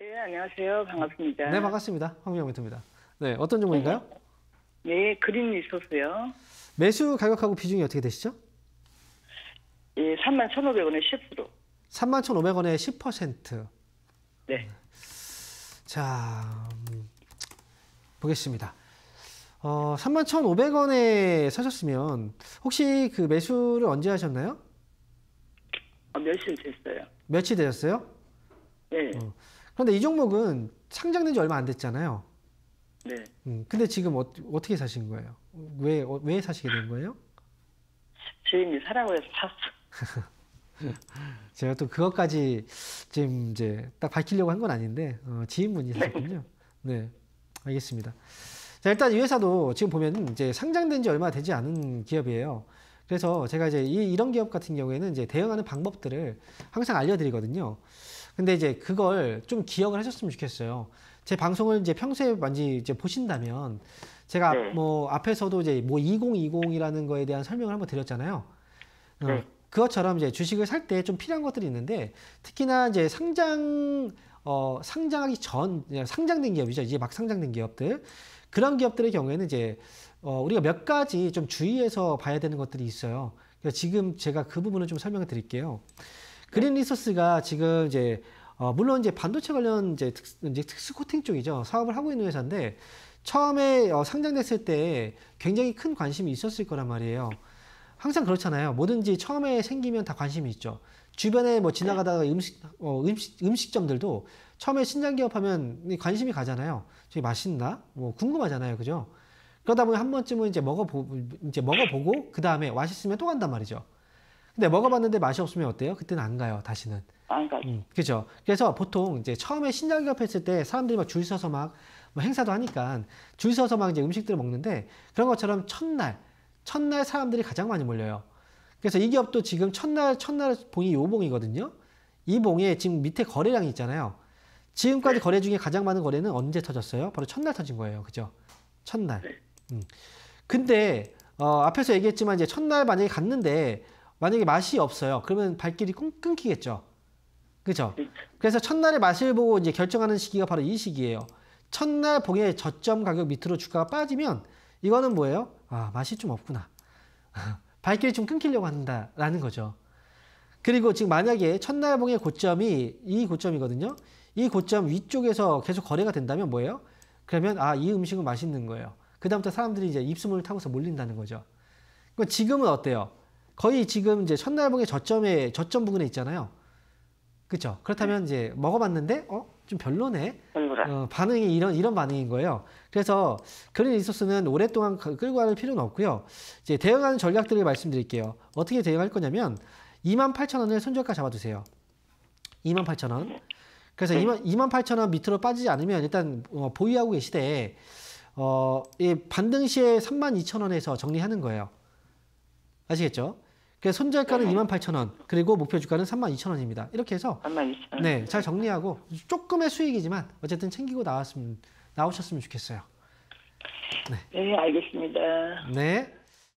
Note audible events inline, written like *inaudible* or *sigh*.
네, 안녕하세요. 반갑습니다. 네, 반갑습니다. 황미영 멘트입니다. 네, 어떤 종목인가요? 네, 네 그린 리소스요. 매수 가격하고 비중이 어떻게 되시죠? 예, 3 1,500원에 10%. 3만 1,500원에 10%. 네. 자, 음, 보겠습니다. 어, 3 1,500원에 사셨으면 혹시 그 매수를 언제 하셨나요? 어, 몇시 됐어요. 며칠 되셨어요? 네. 어. 그런데 이 종목은 상장된 지 얼마 안 됐잖아요. 네. 음, 근데 지금 어, 떻게 사신 거예요? 왜, 어, 왜 사시게 된 거예요? 주인이 사라고 해서 샀어. *laughs* 제가 또 그것까지 지금 이제 딱 밝히려고 한 건 아닌데, 어, 지인분이 네. 사셨군요. 네. 알겠습니다. 자, 일단 이 회사도 지금 보면 이제 상장된 지 얼마 되지 않은 기업이에요. 그래서 제가 이제 이, 이런 기업 같은 경우에는 이제 대응하는 방법들을 항상 알려드리거든요. 근데 이제 그걸 좀 기억을 하셨으면 좋겠어요. 제 방송을 이제 평소에 많이 이제 보신다면 제가 네. 뭐 앞에서도 이제 뭐 2020이라는 거에 대한 설명을 한번 드렸잖아요. 어, 네. 어, 그것처럼 이제 주식을 살 때 좀 필요한 것들이 있는데 특히나 이제 상장 어 상장하기 전 상장된 기업이죠. 이제 막 상장된 기업들 그런 기업들의 경우에는 이제 어 우리가 몇 가지 좀 주의해서 봐야 되는 것들이 있어요. 그러니 지금 제가 그 부분을 좀 설명해 드릴게요. 네. 그린 리소스가 지금 이제 어, 물론 이제 반도체 관련 이제, 특, 이제 스코팅 쪽이죠 사업을 하고 있는 회사인데 처음에 어, 상장됐을 때 굉장히 큰 관심이 있었을 거란 말이에요. 항상 그렇잖아요. 뭐든지 처음에 생기면 다 관심이 있죠. 주변에 뭐 지나가다가 음식, 어, 음식, 음식점들도 처음에 신장 기업하면 관심이 가잖아요. 저기 맛있나? 뭐 궁금하잖아요. 그죠? 그러다 보면 한 번쯤은 이제 먹어보, 이제 먹어보고, 그 다음에 맛있으면 또 간단 말이죠. 근데 먹어봤는데 맛이 없으면 어때요? 그때는 안 가요. 다시는. 안가 음, 그죠. 그래서 보통 이제 처음에 신장기업 했을 때 사람들이 막 줄 서서 막뭐 행사도 하니까 줄 서서 막 이제 음식들을 먹는데 그런 것처럼 첫날 첫날 사람들이 가장 많이 몰려요. 그래서 이 기업도 지금 첫날 첫날 봉이 요 봉이거든요. 이 봉에 지금 밑에 거래량이 있잖아요. 지금까지 거래 중에 가장 많은 거래는 언제 터졌어요? 바로 첫날 터진 거예요. 그죠? 첫날. 네. 음. 근데 어, 앞에서 얘기했지만 이제 첫날 만약에 갔는데 만약에 맛이 없어요. 그러면 발길이 끊, 기겠죠 그죠? 네. 그래서 첫날에 맛을 보고 이제 결정하는 시기가 바로 이 시기예요. 첫날 봉의 저점 가격 밑으로 주가가 빠지면 이거는 뭐예요? 아, 맛이 좀 없구나. *laughs* 발길이 좀 끊기려고 한다라는 거죠. 그리고 지금 만약에 첫날 봉의 고점이 이 고점이거든요. 이 고점 위쪽에서 계속 거래가 된다면 뭐예요? 그러면 아, 이 음식은 맛있는 거예요. 그다음부터 사람들이 이제 입소문을 타고서 몰린다는 거죠. 그럼 지금은 어때요? 거의 지금 이제 첫날봉의 저점에 저점 부근에 있잖아요. 그렇죠. 그렇다면 네. 이제 먹어봤는데 어좀 별로네. 어, 반응이 이런 이런 반응인 거예요. 그래서 그런 리소스는 오랫동안 그 끌고 갈 필요는 없고요. 이제 대응하는 전략들을 말씀드릴게요. 어떻게 대응할 거냐면 28,000원을 손절가 잡아두세요. 28,000원. 그래서 네. 28,000원 밑으로 빠지지 않으면 일단 어, 보유하고 계시되 어, 이 반등 시에 32,000원에서 정리하는 거예요. 아시겠죠? 그 손절 가는 2 8천원 그리고 목표 주가는 3만2천원입니다 이렇게 해서 네, 잘 정리하고 조금의 수익이지만 어쨌든 챙기고 나왔으면 나오셨으면 좋겠어요. 네, 네 알겠습니다. 네.